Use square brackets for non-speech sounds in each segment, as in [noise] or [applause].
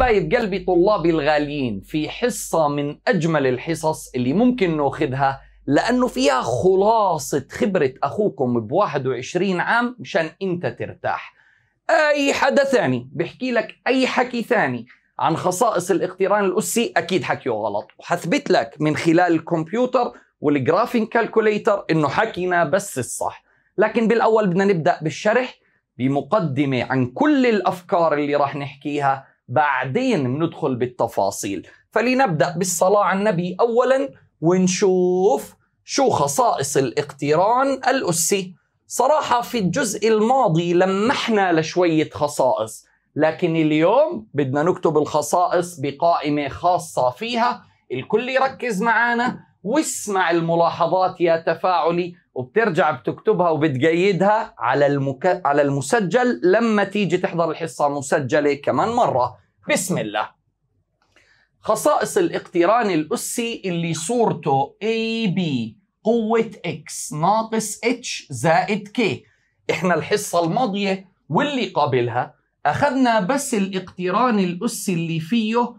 حبايب قلبي طلابي الغاليين في حصة من أجمل الحصص اللي ممكن نأخذها لأنه فيها خلاصة خبرة أخوكم ب 21 عام مشان أنت ترتاح أي حدا ثاني بحكي لك أي حكي ثاني عن خصائص الاقتران الأسي أكيد حكيه غلط وحثبت لك من خلال الكمبيوتر والجرافين كالكوليتر إنه حكينا بس الصح لكن بالأول بدنا نبدأ بالشرح بمقدمة عن كل الأفكار اللي راح نحكيها بعدين بندخل بالتفاصيل فلنبدأ بالصلاة على النبي أولا ونشوف شو خصائص الاقتران الأسي صراحة في الجزء الماضي لمحنا لشوية خصائص لكن اليوم بدنا نكتب الخصائص بقائمة خاصة فيها الكل يركز معانا واسمع الملاحظات يا تفاعلي وبترجع بتكتبها وبتقيدها على المك... على المسجل لما تيجي تحضر الحصة مسجلة كمان مرة بسم الله خصائص الاقتران الأسي اللي صورته AB قوة X ناقص H زائد K إحنا الحصة الماضية واللي قبلها أخذنا بس الاقتران الأسي اللي فيه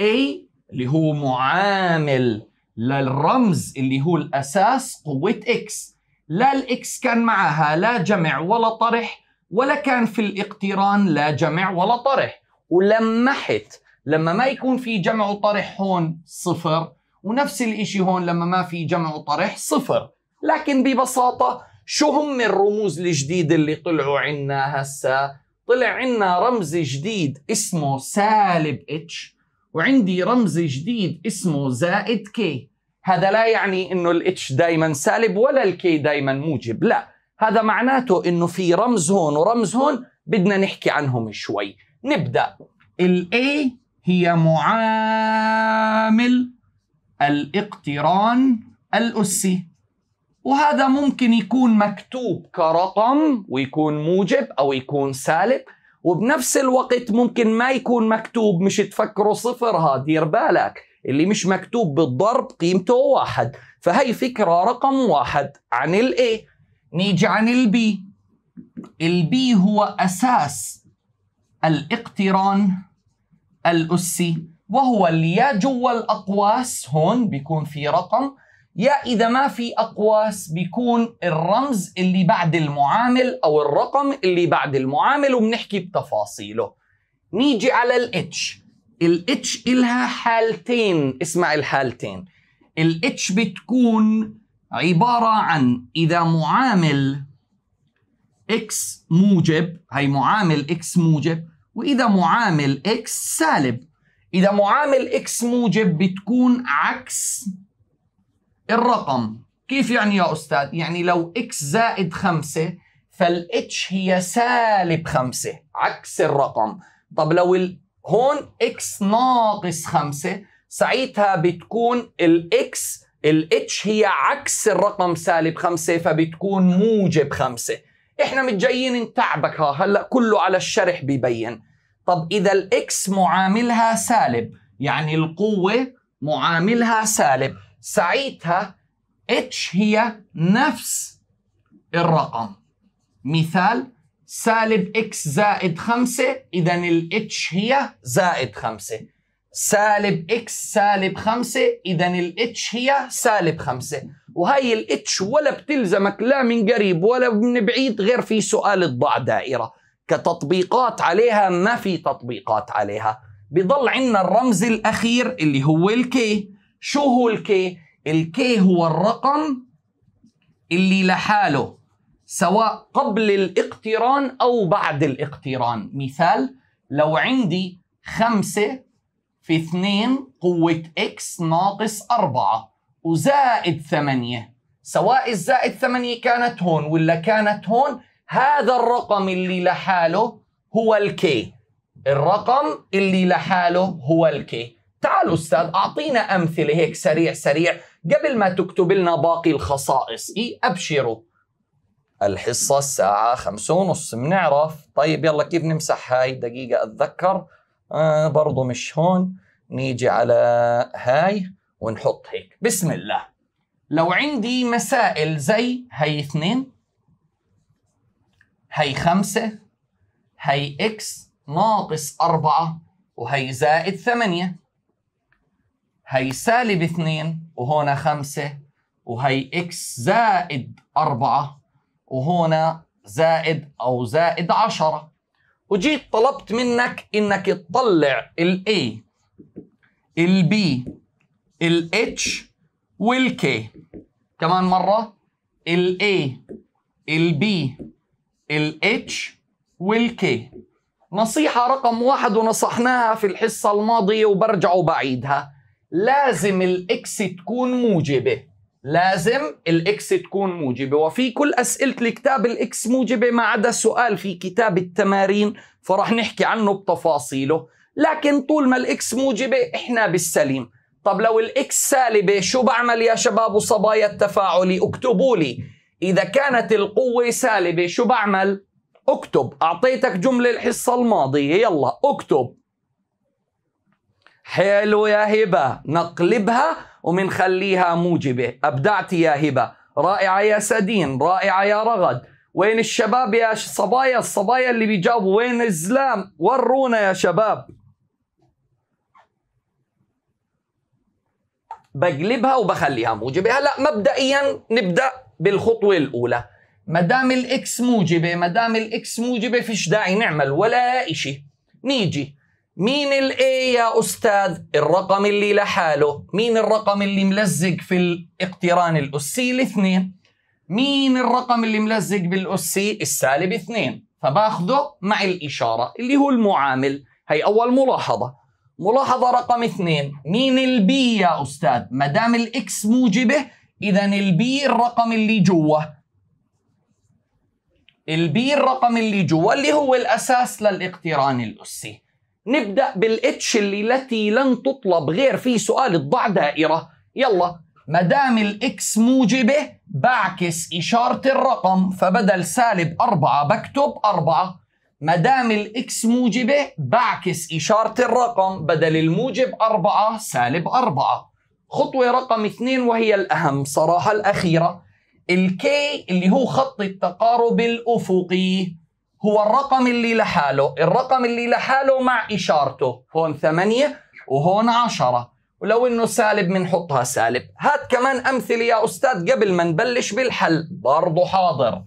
A اللي هو معامل للرمز اللي هو الأساس قوة X لا الإكس كان معها لا جمع ولا طرح ولا كان في الاقتران لا جمع ولا طرح ولمحت لما ما يكون في جمع وطرح هون صفر ونفس الإشي هون لما ما في جمع وطرح صفر لكن ببساطة شو هم الرموز الجديدة اللي طلعوا عنا هسا طلع عنا رمز جديد اسمه سالب اتش وعندي رمز جديد اسمه زائد كي هذا لا يعني انه الاتش دايما سالب ولا الكي دايما موجب لا هذا معناته انه في رمز هون ورمز هون بدنا نحكي عنهم شوي نبدأ ال A هي معامل الاقتران الأسي وهذا ممكن يكون مكتوب كرقم ويكون موجب أو يكون سالب وبنفس الوقت ممكن ما يكون مكتوب مش تفكره صفر ها دير بالك اللي مش مكتوب بالضرب قيمته واحد فهي فكرة رقم واحد عن ال A نيجي عن البي البي هو أساس الاقتران الأسي وهو اللي يا جوا الأقواس هون بيكون في رقم يا إذا ما في أقواس بيكون الرمز اللي بعد المعامل أو الرقم اللي بعد المعامل وبنحكي بتفاصيله نيجي على الاتش الاتش إلها حالتين اسمع الحالتين الاتش بتكون عبارة عن إذا معامل اكس موجب هي معامل اكس موجب واذا معامل اكس سالب اذا معامل اكس موجب بتكون عكس الرقم كيف يعني يا استاذ يعني لو اكس زائد خمسة فالاتش هي سالب خمسة عكس الرقم طب لو ال... هون اكس ناقص خمسة ساعتها بتكون الاكس الاتش هي عكس الرقم سالب خمسة فبتكون موجب خمسة احنا متجايين نتعبك ها هلا كله على الشرح ببين طب اذا الاكس معاملها سالب يعني القوه معاملها سالب ساعتها اتش هي نفس الرقم مثال سالب اكس زائد خمسة إذا الاتش هي زائد خمسة سالب اكس سالب خمسة إذا الاتش هي سالب خمسة وهي الاتش ولا بتلزمك لا من قريب ولا من بعيد غير في سؤال الضع دائرة كتطبيقات عليها ما في تطبيقات عليها بضل عندنا الرمز الأخير اللي هو الكي شو هو الكي؟ الكي هو الرقم اللي لحاله سواء قبل الاقتران أو بعد الاقتران مثال لو عندي خمسة في اثنين قوة إكس ناقص أربعة وزائد ثمانية سواء الزائد ثمانية كانت هون ولا كانت هون هذا الرقم اللي لحاله هو الكي الرقم اللي لحاله هو الكي تعالوا أستاذ أعطينا أمثلة هيك سريع سريع قبل ما تكتب لنا باقي الخصائص إيه أبشروا الحصة الساعة خمسة ونص بنعرف طيب يلا كيف نمسح هاي دقيقة أتذكر آه برضو مش هون نيجي على هاي ونحط هيك بسم الله لو عندي مسائل زي هي اثنين هي خمسة هي اكس ناقص أربعة وهي زائد ثمانية هي سالب اثنين وهنا خمسة وهي اكس زائد أربعة وهنا زائد أو زائد عشرة وجيت طلبت منك إنك تطلع الاي A B ال H وال K كمان مرة ال A ال B ال H وال K نصيحة رقم واحد ونصحناها في الحصة الماضية وبرجع وبعيدها لازم الإكس تكون موجبة لازم الإكس تكون موجبة وفي كل أسئلة الكتاب الإكس موجبة ما عدا سؤال في كتاب التمارين فرح نحكي عنه بتفاصيله لكن طول ما الإكس موجبة إحنا بالسليم طب لو الإكس سالبة شو بعمل يا شباب وصبايا التفاعلي اكتبوا لي إذا كانت القوة سالبة شو بعمل اكتب أعطيتك جملة الحصة الماضية يلا اكتب حلو يا هبة نقلبها ومنخليها موجبة أبدعت يا هبة رائعة يا سدين رائعة يا رغد وين الشباب يا صبايا الصبايا اللي بيجاوبوا وين الزلام ورونا يا شباب بقلبها وبخليها موجبه هلا مبدئيا نبدا بالخطوه الاولى ما دام الاكس موجبه ما دام الاكس موجبه فيش داعي نعمل ولا شيء نيجي مين الاي يا استاذ الرقم اللي لحاله مين الرقم اللي ملزق في الاقتران الاسي الاثنين مين الرقم اللي ملزق بالاسي السالب اثنين فباخده مع الاشاره اللي هو المعامل هي اول ملاحظه ملاحظة رقم اثنين مين البي يا أستاذ؟ ما دام الإكس موجبة إذا البي الرقم اللي جوا البي الرقم اللي جوا اللي هو الأساس للاقتران الأسي نبدأ بالإتش اللي التي لن تطلب غير في سؤال الضع دائرة يلا ما دام الإكس موجبة بعكس إشارة الرقم فبدل سالب أربعة بكتب أربعة ما دام الاكس موجبه بعكس اشاره الرقم بدل الموجب 4 سالب 4 خطوه رقم 2 وهي الاهم صراحه الاخيره الكي اللي هو خط التقارب الافقي هو الرقم اللي لحاله الرقم اللي لحاله مع اشارته هون 8 وهون 10 ولو انه سالب بنحطها سالب هات كمان امثله يا استاذ قبل ما نبلش بالحل برضه حاضر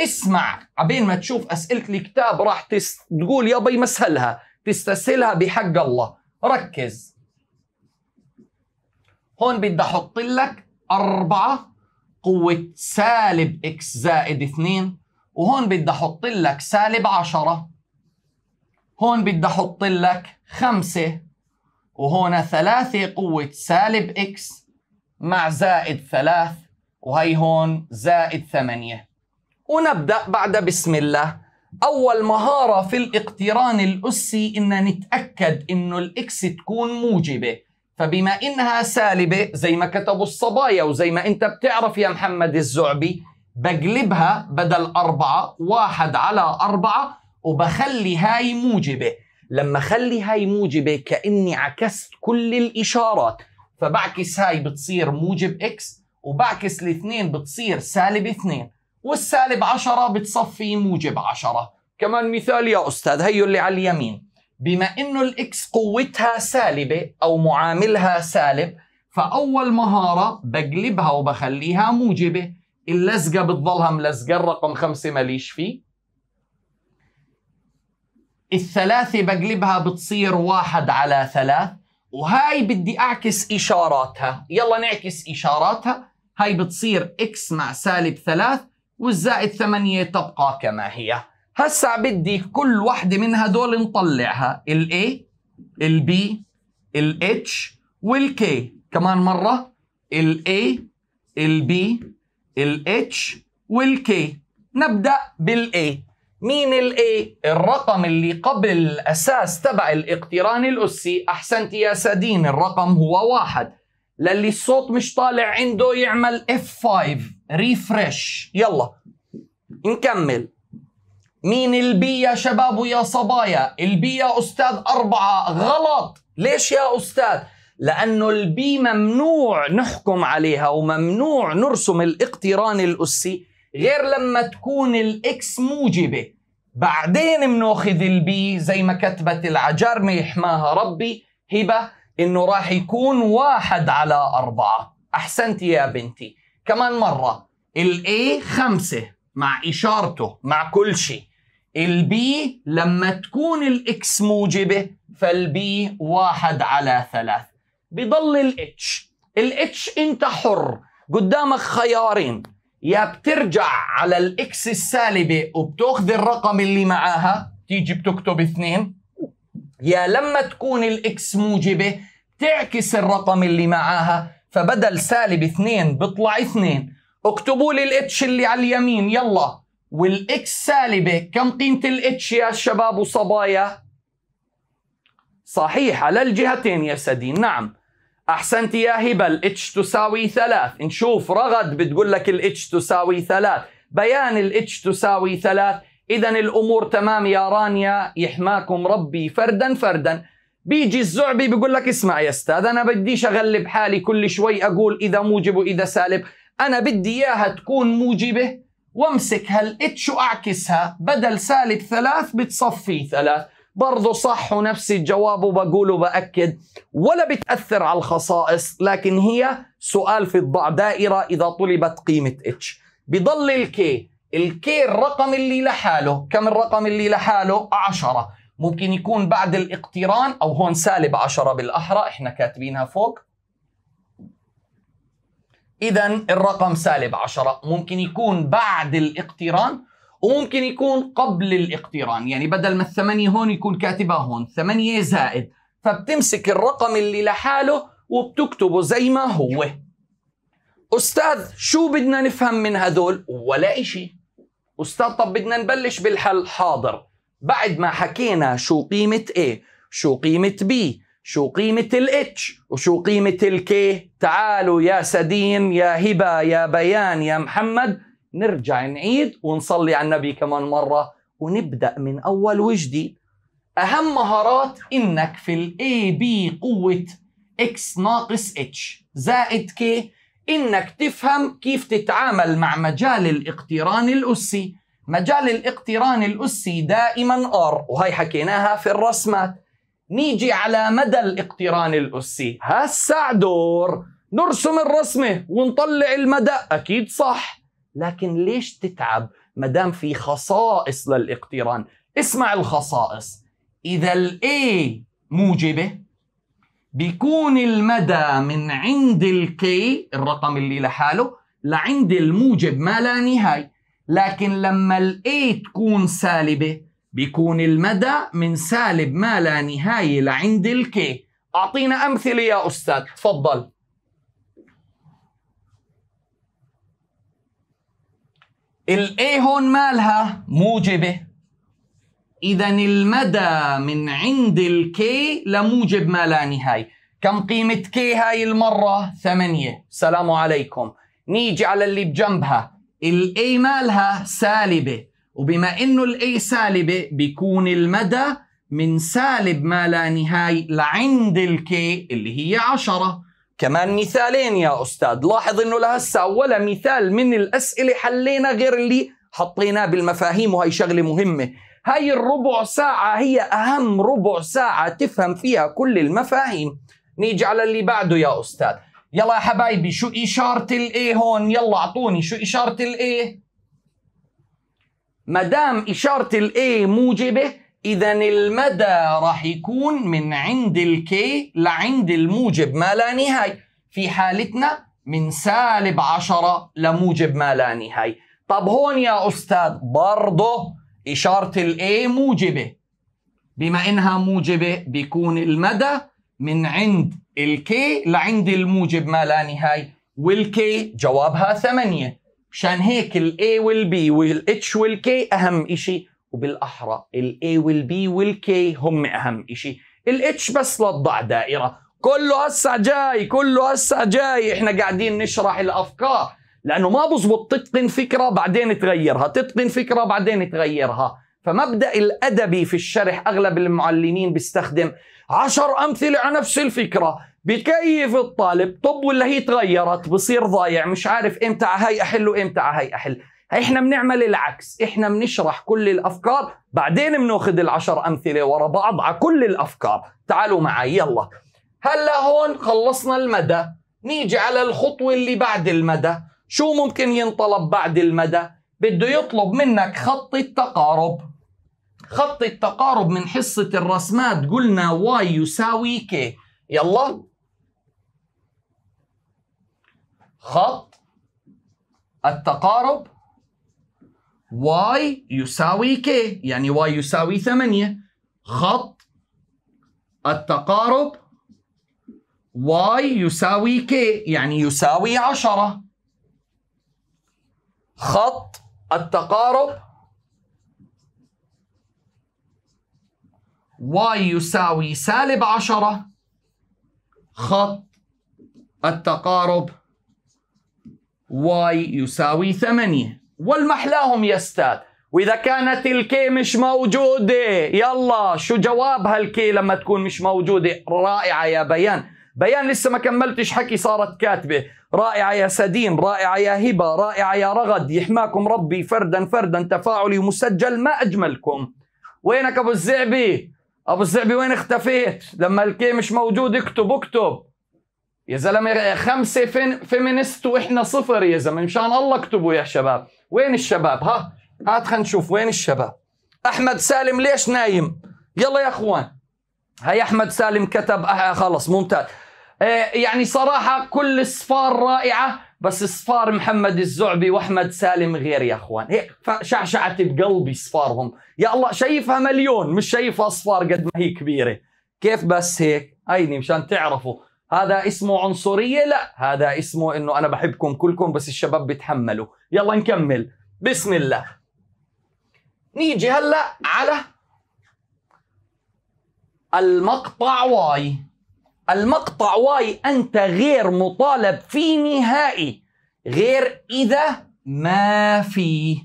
اسمع عبين ما تشوف أسئلة الكتاب راح تس... تقول بي مسهلها تستسهلها بحق الله ركز هون بدي أحط لك أربعة قوة سالب إكس زائد اثنين وهون بدي أحط لك سالب عشرة هون بدي أحط لك خمسة وهنا ثلاثة قوة سالب إكس مع زائد ثلاث وهي هون زائد ثمانية ونبدأ بعد بسم الله أول مهارة في الاقتران الأسي إن نتأكد إنه الإكس تكون موجبة فبما إنها سالبة زي ما كتبوا الصبايا وزي ما أنت بتعرف يا محمد الزعبي بقلبها بدل أربعة واحد على أربعة وبخلي هاي موجبة لما خلي هاي موجبة كأني عكست كل الإشارات فبعكس هاي بتصير موجب إكس وبعكس الاثنين بتصير سالب اثنين والسالب 10 بتصفي موجب 10 كمان مثال يا أستاذ هيو اللي على اليمين بما إنه الإكس قوتها سالبة أو معاملها سالب فأول مهارة بقلبها وبخليها موجبة اللزقة بتضلها ملزقة الرقم خمسة ماليش فيه الثلاثة بقلبها بتصير واحد على ثلاث وهاي بدي أعكس إشاراتها يلا نعكس إشاراتها هاي بتصير إكس مع سالب ثلاث والزائد ثمانية تبقى كما هي هسا بدي كل واحدة من هدول نطلعها ال A ال B ال H وال K كمان مرة ال A ال B ال H وال K نبدأ بال A مين ال A؟ الرقم اللي قبل الأساس تبع الاقتران الأسي أحسنت يا سادين الرقم هو واحد للي الصوت مش طالع عنده يعمل F5 ريفرش يلا نكمل مين البي يا شباب ويا صبايا البي يا أستاذ أربعة غلط ليش يا أستاذ لأنه البي ممنوع نحكم عليها وممنوع نرسم الاقتران الأسي غير لما تكون الإكس موجبة بعدين بناخذ البي زي ما كتبت العجارمة يحماها ربي هبة إنه راح يكون واحد على أربعة أحسنت يا بنتي كمان مره الاي خمسة مع اشارته مع كل شيء البي لما تكون الاكس موجبه فالبي واحد على ثلاث بضل الاتش الاتش انت حر قدامك خيارين يا بترجع على الاكس السالبه وبتاخذ الرقم اللي معاها تيجي بتكتب اثنين يا لما تكون الاكس موجبه تعكس الرقم اللي معاها فبدل سالب اثنين بيطلع اثنين اكتبوا لي الاتش اللي على اليمين يلا والاكس سالبه كم قيمه الاتش يا شباب وصبايا صحيح على الجهتين يا سدين نعم احسنت يا هبه الاتش تساوي ثلاث نشوف رغد بتقول لك الاتش تساوي ثلاث بيان الاتش تساوي ثلاث اذا الامور تمام يا رانيا يحماكم ربي فردا فردا بيجي الزعبي بيقول لك اسمع يا استاذ انا بديش اغلب حالي كل شوي اقول اذا موجب واذا سالب انا بدي اياها تكون موجبه وامسك هالاتش واعكسها بدل سالب ثلاث بتصفي ثلاث برضه صح ونفس الجواب وبقول وبأكد ولا بتأثر على الخصائص لكن هي سؤال في الضع دائرة إذا طلبت قيمة اتش بضل الكي الكي الرقم اللي لحاله كم الرقم اللي لحاله عشرة ممكن يكون بعد الاقتران او هون سالب 10 بالاحرى احنا كاتبينها فوق اذا الرقم سالب 10 ممكن يكون بعد الاقتران وممكن يكون قبل الاقتران يعني بدل ما الثمانية هون يكون كاتبها هون ثمانية زائد فبتمسك الرقم اللي لحاله وبتكتبه زي ما هو أستاذ شو بدنا نفهم من هدول ولا إشي أستاذ طب بدنا نبلش بالحل حاضر بعد ما حكينا شو قيمة A شو قيمة B شو قيمة الاتش وشو قيمة الكي تعالوا يا سدين يا هبة يا بيان يا محمد نرجع نعيد ونصلي على النبي كمان مرة ونبدأ من أول وجديد أهم مهارات إنك في ال B قوة X ناقص H زائد K إنك تفهم كيف تتعامل مع مجال الاقتران الأسي مجال الاقتران الأسي دائما R وهي حكيناها في الرسمات نيجي على مدى الاقتران الأسي هسا دور نرسم الرسمة ونطلع المدى أكيد صح لكن ليش تتعب مدام في خصائص للاقتران اسمع الخصائص إذا الـ A موجبة بيكون المدى من عند الـ K الرقم اللي لحاله لعند الموجب ما لا نهاية لكن لما الاي تكون سالبة بيكون المدى من سالب ما لا نهاية لعند الكي أعطينا أمثلة يا أستاذ تفضل الاي هون مالها موجبة إذا المدى من عند الكي لموجب ما لا نهاية كم قيمة كي هاي المرة؟ ثمانية سلام عليكم نيجي على اللي بجنبها الاي مالها سالبه وبما انه الاي سالبه بيكون المدى من سالب ما لا نهاية لعند الكي اللي هي عشرة كمان مثالين يا أستاذ لاحظ أنه لهسا ولا مثال من الأسئلة حلينا غير اللي حطيناه بالمفاهيم وهي شغلة مهمة هاي الربع ساعة هي أهم ربع ساعة تفهم فيها كل المفاهيم نيجي على اللي بعده يا أستاذ يلا يا حبايبي شو إشارة الإيه هون يلا أعطوني شو إشارة الإيه مدام إشارة الإيه موجبة إذا المدى راح يكون من عند الكي لعند الموجب ما لا نهاية في حالتنا من سالب عشرة لموجب ما لا نهاية طب هون يا أستاذ برضه إشارة الإيه موجبة بما إنها موجبة بيكون المدى من عند الكي لعند الموجب ما لا نهاية والكي جوابها ثمانية مشان هيك الاي والبي والاتش والكي اهم اشي وبالاحرى الاي والبي والكي هم اهم اشي الاتش بس لضع دائرة كله هسا جاي كله هسا جاي احنا قاعدين نشرح الافكار لانه ما بزبط تتقن فكرة بعدين تغيرها تتقن فكرة بعدين تغيرها فمبدأ الأدبي في الشرح أغلب المعلمين بيستخدم عشر أمثلة على نفس الفكرة بكيف الطالب طب ولا هي تغيرت بصير ضايع مش عارف امتى على هي أحل وامتى على هي أحل احنا بنعمل العكس احنا بنشرح كل الافكار بعدين بناخذ العشر امثله ورا بعض على كل الافكار تعالوا معي يلا هلا هون خلصنا المدى نيجي على الخطوه اللي بعد المدى شو ممكن ينطلب بعد المدى بده يطلب منك خط التقارب خط التقارب من حصة الرسمات قلنا واي يساوي كي يلا خط التقارب واي يساوي كي يعني واي يساوي 8 خط التقارب واي يساوي كي يعني يساوي 10 خط التقارب y يساوي سالب 10 خط التقارب y يساوي 8 والمحلاهم استاذ وإذا كانت الكي مش موجودة يلا شو جواب هالكي لما تكون مش موجودة رائعة يا بيان بيان لسه ما كملتش حكي صارت كاتبة رائعة يا سديم رائعة يا هبة رائعة يا رغد يحماكم ربي فردا فردا تفاعلي مسجل ما أجملكم وينك أبو الزعبي ابو الزعبي وين اختفيت لما الكي مش موجود اكتب اكتب يا زلمه خمسه فين فيمينست واحنا صفر يا زلمه مشان الله اكتبوا يا شباب وين الشباب ها هات خلينا نشوف وين الشباب احمد سالم ليش نايم يلا يا اخوان هي احمد سالم كتب آه، خلص ممتاز آه، يعني صراحه كل صفار رائعه بس صفار محمد الزعبي واحمد سالم غير يا اخوان هيك شعشعت بقلبي صفارهم يا الله شايفها مليون مش شايفها صفار قد ما هي كبيره كيف بس هيك هيني مشان تعرفوا هذا اسمه عنصريه لا هذا اسمه انه انا بحبكم كلكم بس الشباب بيتحملوا يلا نكمل بسم الله نيجي هلا على المقطع واي المقطع واي أنت غير مطالب فيه نهائي غير إذا ما في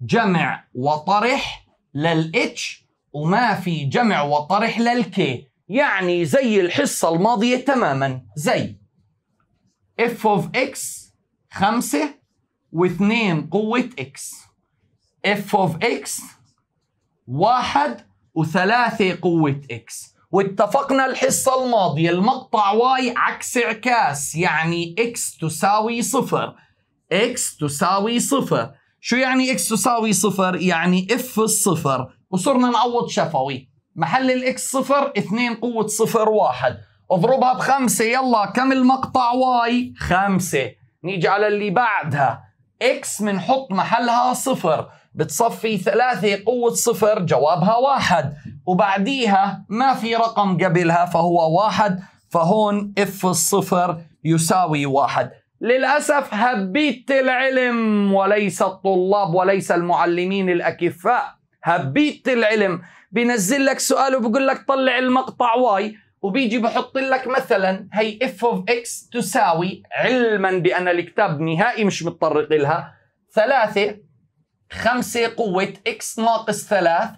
جمع وطرح للإتش وما في جمع وطرح للكي يعني زي الحصة الماضية تماما زي f of x خمسة واثنين قوة x f of x واحد وثلاثة قوة x واتفقنا الحصة الماضية المقطع واي عكس اعكاس يعني اكس تساوي صفر اكس تساوي صفر شو يعني اكس تساوي صفر؟ يعني اف الصفر وصرنا نعوض شفوي محل الاكس صفر اثنين قوة صفر واحد اضربها بخمسة يلا كم المقطع واي؟ خمسة نيجي على اللي بعدها اكس بنحط محلها صفر بتصفي ثلاثة قوة صفر جوابها واحد وبعديها ما في رقم قبلها فهو واحد فهون اف الصفر يساوي واحد للأسف هبيت العلم وليس الطلاب وليس المعلمين الأكفاء هبيت العلم بينزل لك سؤال وبقول لك طلع المقطع واي وبيجي بحط لك مثلا هي اف اوف اكس تساوي علما بان الكتاب نهائي مش متطرق لها ثلاثة خمسة قوة اكس ناقص ثلاث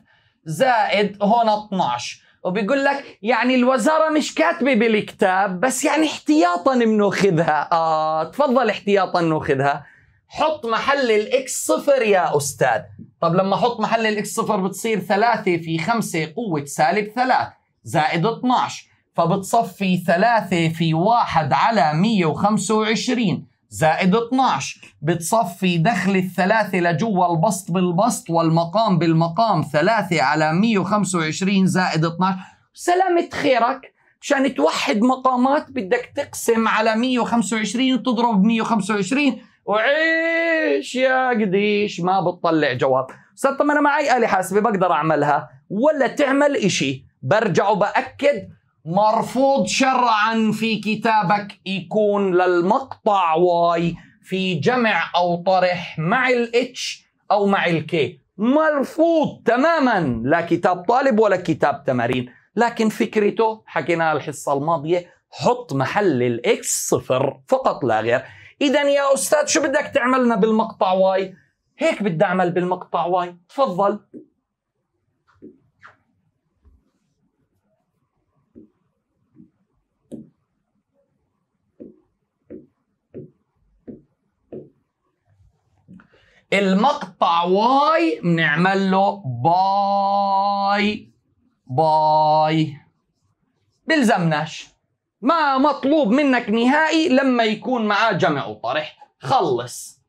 زائد هون 12 وبيقول لك يعني الوزارة مش كاتبة بالكتاب بس يعني احتياطا بناخذها آه تفضل احتياطا ناخذها حط محل الاكس صفر يا أستاذ طب لما احط محل الاكس صفر بتصير 3 في 5 قوة سالب 3 زائد 12 فبتصفي 3 في 1 على 125 زائد 12 بتصفي دخل الثلاثة لجوا البسط بالبسط والمقام بالمقام ثلاثة على 125 زائد 12 سلامة خيرك مشان توحد مقامات بدك تقسم على 125 وتضرب 125 وعيش يا قديش ما بتطلع جواب صرت انا معي آلة حاسبة بقدر أعملها ولا تعمل إشي برجع وبأكد مرفوض شرعا في كتابك يكون للمقطع واي في جمع او طرح مع الاتش او مع الكي مرفوض تماما لا كتاب طالب ولا كتاب تمارين لكن فكرته حكيناها الحصه الماضيه حط محل الاكس صفر فقط لا غير اذا يا استاذ شو بدك تعملنا بالمقطع واي هيك بدي اعمل بالمقطع واي تفضل المقطع واي بنعمل له باي باي بلزمناش ما مطلوب منك نهائي لما يكون معاه جمع وطرح خلص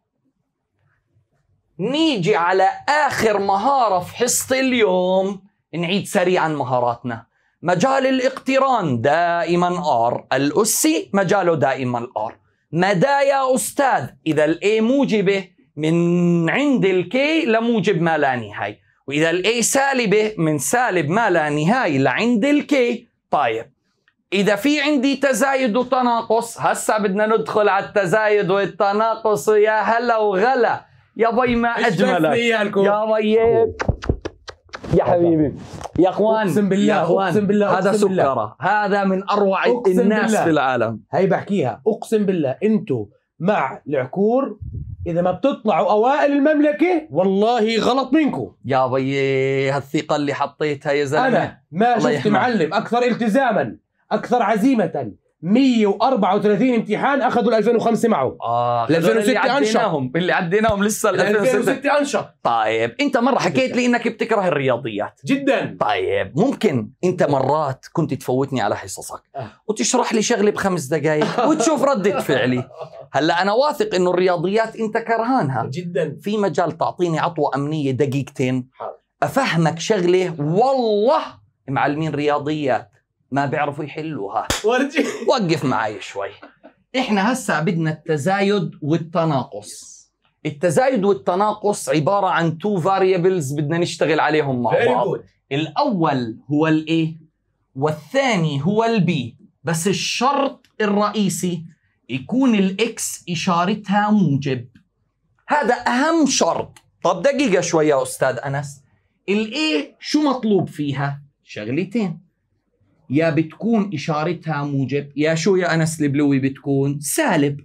نيجي على آخر مهارة في حصة اليوم نعيد سريعا مهاراتنا مجال الاقتران دائما ار الأسي مجاله دائما ار مدى يا أستاذ إذا الإي موجبه من عند الكي لموجب ما لا نهاية وإذا الأي سالبة من سالب ما لا نهاية لعند الكي طيب إذا في عندي تزايد وتناقص هسا بدنا ندخل على التزايد والتناقص يا هلا وغلا يا بي ما أجملك إيه يا بي يا حبيبي يا اخوان اقسم بالله يا أخوان. اقسم بالله هذا سكرة هذا من اروع الناس بالله. في العالم هي بحكيها اقسم بالله انتم مع العكور اذا ما بتطلعوا اوائل المملكه والله غلط منكم يا بي هالثقه اللي حطيتها يا زلمه انا ما شفت معلم اكثر التزاما اكثر عزيمه 134 امتحان اخذوا ال 2005 معه اه ال 2006 انشط اللي عديناهم لسه ال 2006 انشط طيب انت مره حكيت لي انك بتكره الرياضيات جدا طيب ممكن انت مرات كنت تفوتني على حصصك آه. وتشرح لي شغله بخمس دقائق [laughs] وتشوف رده فعلي هلا انا واثق انه الرياضيات انت كرهانها جدا في مجال تعطيني عطوه امنيه دقيقتين حاضر افهمك شغله والله معلمين رياضيات ما بيعرفوا يحلوها ورجي وقف معي شوي احنا هسه بدنا التزايد والتناقص التزايد والتناقص عبارة عن تو فاريبلز بدنا نشتغل عليهم مع بعض الأول هو الإيه والثاني هو البي بس الشرط الرئيسي يكون الإكس إشارتها موجب هذا أهم شرط طب دقيقة شوية يا أستاذ أنس الإيه شو مطلوب فيها شغلتين يا بتكون إشارتها موجب يا شو يا أنس البلوي بتكون سالب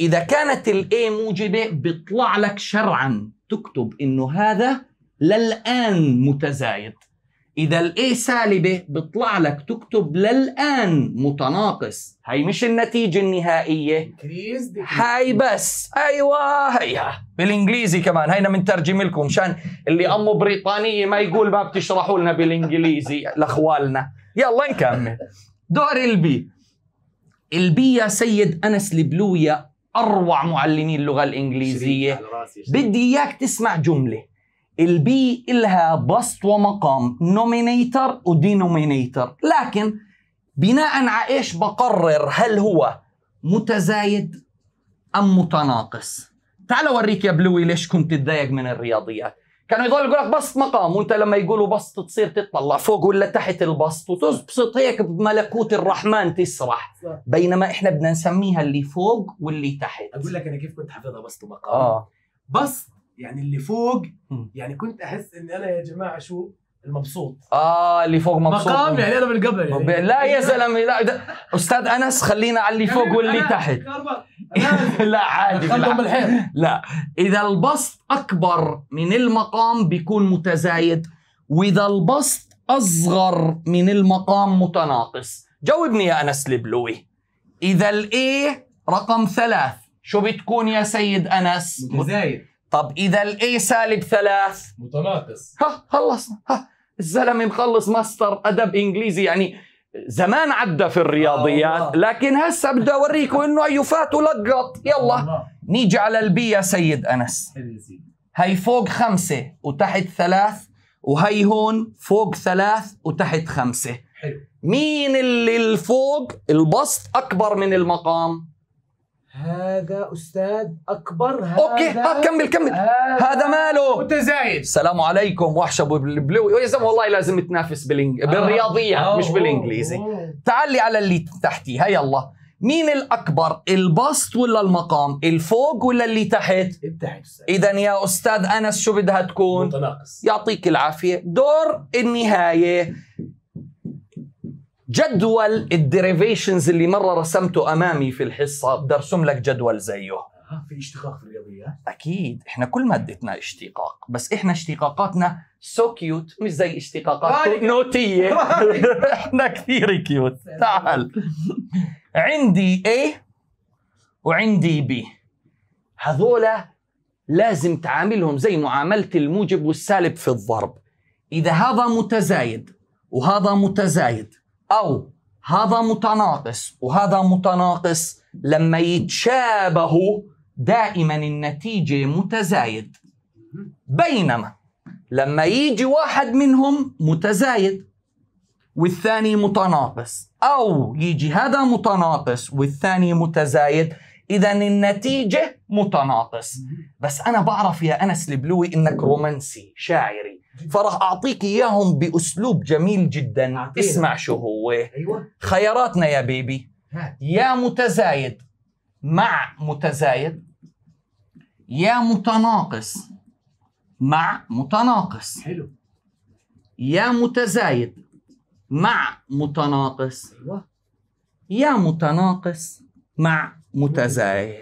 إذا كانت الإيه موجبة بيطلع لك شرعا تكتب إنه هذا للآن متزايد إذا الإيه سالبة بيطلع لك تكتب للآن متناقص هي مش النتيجة النهائية هاي بس أيوة هيها بالإنجليزي كمان هينا بنترجم لكم مشان اللي أمه بريطانية ما يقول ما بتشرحوا لنا بالإنجليزي لأخوالنا يلا نكمل دور البي البي يا سيد انس البلوية اروع معلمي اللغه الانجليزيه بدي اياك تسمع جمله البي إلها بسط ومقام نومينيتر ودينومينيتر لكن بناء على ايش بقرر هل هو متزايد ام متناقص تعال اوريك يا بلوي ليش كنت تضايق من الرياضيات كانوا يضلوا يقول لك بسط مقام وانت لما يقولوا بسط تصير تطلع فوق ولا تحت البسط وتبسط هيك بملكوت الرحمن تسرح بينما احنا بدنا نسميها اللي فوق واللي تحت اقول لك انا كيف كنت حافظها بسط مقام اه بسط يعني اللي فوق يعني كنت احس ان انا يا جماعه شو المبسوط اه اللي فوق مبسوط مقام يعني انا من قبل يعني. لا يا زلمه لا استاذ انس خلينا على اللي يعني فوق واللي تحت لا عادي لا اذا البسط اكبر من المقام بيكون متزايد واذا البسط اصغر من المقام متناقص جاوبني يا انس لبلوي اذا الاي رقم ثلاث شو بتكون يا سيد انس متزايد طب اذا الاي سالب ثلاث متناقص ها خلصنا ها الزلمه مخلص ماستر ادب انجليزي يعني زمان عدى في الرياضيات لكن هسه بدي اوريكم انه أيوة فات ولقط يلا نيجي على البي يا سيد انس هي فوق خمسه وتحت ثلاث وهي هون فوق ثلاث وتحت خمسه حلو مين اللي الفوق البسط اكبر من المقام هذا استاذ اكبر هذا اوكي ها كمل كمل هذا, هذا ماله متزايد السلام عليكم وحش ابو البلوي يا زلمه والله لازم تنافس بالإنج... بالرياضيات آه. مش بالانجليزي تعالي تعال لي على اللي تحتي هيا الله مين الاكبر البسط ولا المقام الفوق ولا اللي تحت تحت اذا يا استاذ انس شو بدها تكون متناقص يعطيك العافيه دور النهايه جدول الديريفيشنز اللي مره رسمته امامي في الحصه بدي ارسم لك جدول زيه ها آه، في اشتقاق في الرياضيات اكيد احنا كل مادتنا اشتقاق بس احنا اشتقاقاتنا سو so كيوت مش زي اشتقاقات آه، نوتيه [laughs] آه. احنا كثير كيوت تعال عندي A وعندي B هذول لازم تعاملهم زي معامله الموجب والسالب في الضرب اذا هذا متزايد وهذا متزايد أو هذا متناقص وهذا متناقص لما يتشابهوا دائما النتيجة متزايد بينما لما يجي واحد منهم متزايد والثاني متناقص أو يجي هذا متناقص والثاني متزايد إذا النتيجة متناقص بس أنا بعرف يا أنس البلوي إنك رومانسي شاعري فراح اعطيك اياهم باسلوب جميل جدا عطينا. اسمع شو هو أيوة. خياراتنا يا بيبي يا متزايد مع متزايد يا متناقص مع متناقص حلو يا متزايد مع متناقص أيوة. يا متناقص مع متزايد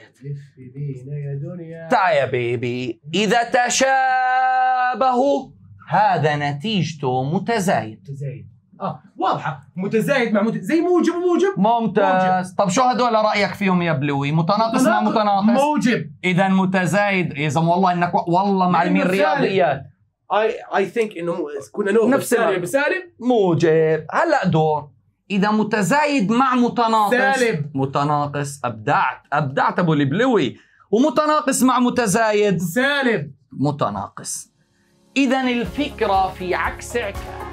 تعي يا بيبي إذا تشابهوا هذا نتيجته متزايد متزايد اه واضحه متزايد مع متزايد زي موجب وموجب ممتاز موجب. طب شو هدول رايك فيهم يا بلوي متناقص مع متناقص موجب اذا متزايد يا زلمه والله انك والله معلمين رياضيات اي اي ثينك انه كنا نوقف نفس سالب بسالب موجب هلا دور اذا متزايد مع متناقص سالب متناقص ابدعت ابدعت ابو البلوي ومتناقص مع متزايد سالب متناقص إذا الفكرة في عكس عكاز